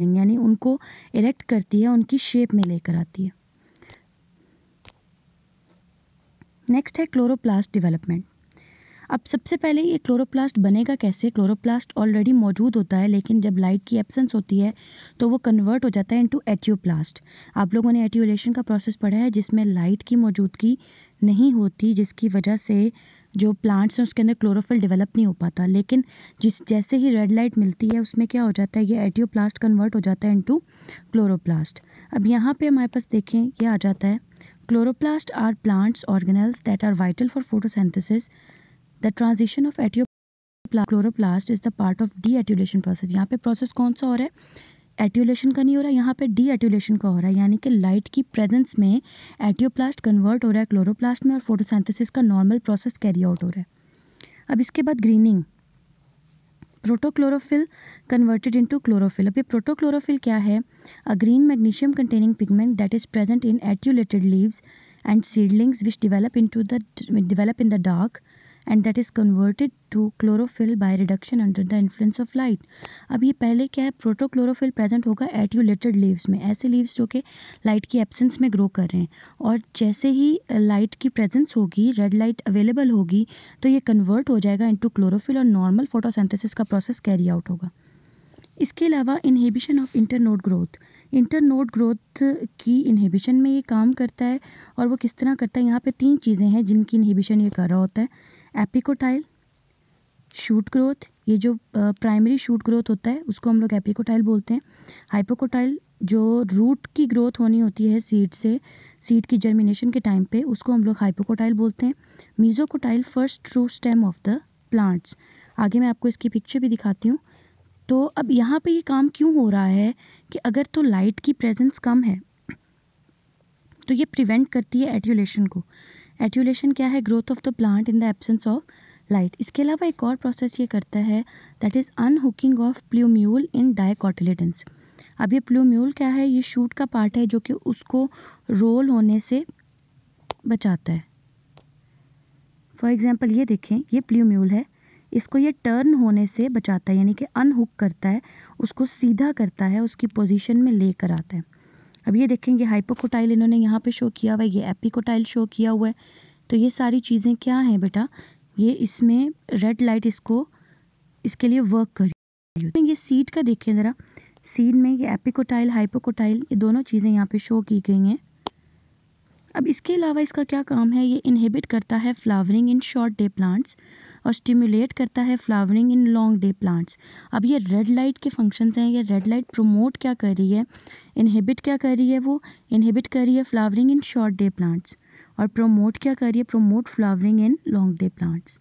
यानी उनको इरेक्ट करती है उनकी शेप में लेकर आती है नेक्स्ट है क्लोरोप्लास्ट डेवलपमेंट अब सबसे पहले ये क्लोरोप्लास्ट बनेगा कैसे क्लोरोप्लास्ट ऑलरेडी मौजूद होता है लेकिन जब लाइट की एब्सेंस होती है तो वो कन्वर्ट हो जाता है इनटू एटियोप्लास्ट आप लोगों ने एटियोलेशन का प्रोसेस पढ़ा है जिसमें लाइट की मौजूदगी नहीं होती जिसकी वजह से जो प्लांट्स हैं उसके अंदर क्लोरोफिल डेवलप नहीं हो पाता लेकिन जिस जैसे ही रेड लाइट मिलती है उसमें क्या हो जाता है ये एटियोप्लास्ट कन्वर्ट हो जाता है इनटू क्लोरोप्लास्ट अब यहाँ पे हमारे पास देखें ये आ जाता है chloroplast are plants organelles that are vital for photosynthesis the transition of etio chloroplast is the part of deetiolation process यहाँ पे प्रोसेस कौन सा हो रहा है एट्यूलेशन का नहीं हो रहा यहाँ पे डी एट्यूलेशन का हो रहा है यानी कि लाइट की प्रेजेंस में एटियोप्लास्ट कन्वर्ट हो रहा है क्लोरोप्लास्ट में और फोटोसेंथिस का नॉर्मल प्रोसेस कैरी आउट हो रहा है अब इसके बाद greening protochlorophyll converted into chlorophyll अब ये प्रोटोक्लोरोफिल क्या है a green magnesium containing pigment that is present in etiolated leaves and seedlings which develop into the develop in the dark and that is converted to chlorophyll by reduction under the influence of light अब ये पहले क्या है प्रोटोक्लोरोफिल present होगा एट्यूलेटेड leaves में ऐसे leaves जो कि लाइट की एब्सेंस में ग्रो कर रहे हैं और जैसे ही लाइट की प्रेजेंस होगी रेड लाइट अवेलेबल होगी तो ये कन्वर्ट हो जाएगा इंटू क्लोरोफिल और नॉर्मल फोटोसेंथेसिस का प्रोसेस कैरी आउट होगा इसके अलावा inhibition of internode growth internode growth की इन्हीबिशन में ये काम करता है और वो किस तरह करता है यहाँ पे तीन चीज़ें हैं जिनकी इन्हीबिशन ये कर रहा होता है एपिकोटाइल शूट ग्रोथ ये जो प्राइमरी शूट ग्रोथ होता है उसको हम लोग एपिकोटाइल बोलते हैं हाइपोकोटाइल जो रूट की ग्रोथ होनी होती है सीड से सीड की जर्मिनेशन के टाइम पे उसको हम लोग हाइपोकोटाइल बोलते हैं mesocotyl first true stem of the plants आगे मैं आपको इसकी पिक्चर भी दिखाती हूँ तो अब यहाँ पे ये काम क्यों हो रहा है कि अगर तो लाइट की प्रेजेंस कम है तो ये प्रिवेंट करती है एट्यूलेशन को एड्यूलेशन क्या है growth of the plant in the absence of light इसके अलावा एक और प्रोसेस ये करता है that is unhooking of plumule in dicotyledons अब ये प्ल्यूम्यूल क्या है ये शूट का पार्ट है जो कि उसको रोल होने से बचाता है फॉर एग्ज़ाम्पल ये देखें ये प्ल्यूम्यूल है इसको ये टर्न होने से बचाता है यानी कि अनहुक करता है उसको सीधा करता है उसकी पोजीशन में ले कर आता है अब ये देखेंगे हाइपोकोटाइल इन्होंने यहाँ पे शो किया हुआ है ये एपिकोटाइल शो किया हुआ है तो ये सारी चीज़ें क्या हैं बेटा ये इसमें रेड लाइट इसको इसके लिए वर्क कर तो ये सीड का देखिए ज़रा सीड में ये एपिकोटाइल हाइपोकोटाइल ये दोनों चीज़ें यहाँ पे शो की गई हैं अब इसके अलावा इसका क्या काम है ये इनहेबिट करता है flowering in short day plants और स्टिमुलेट करता है flowering in long day plants अब ये रेड लाइट के फंक्शंस हैं ये रेड लाइट प्रोमोट क्या कर रही है इनहिबिट क्या कर रही है वो इनहिबिट कर रही है flowering in short day plants और प्रोमोट क्या कर रही है promote flowering in long day plants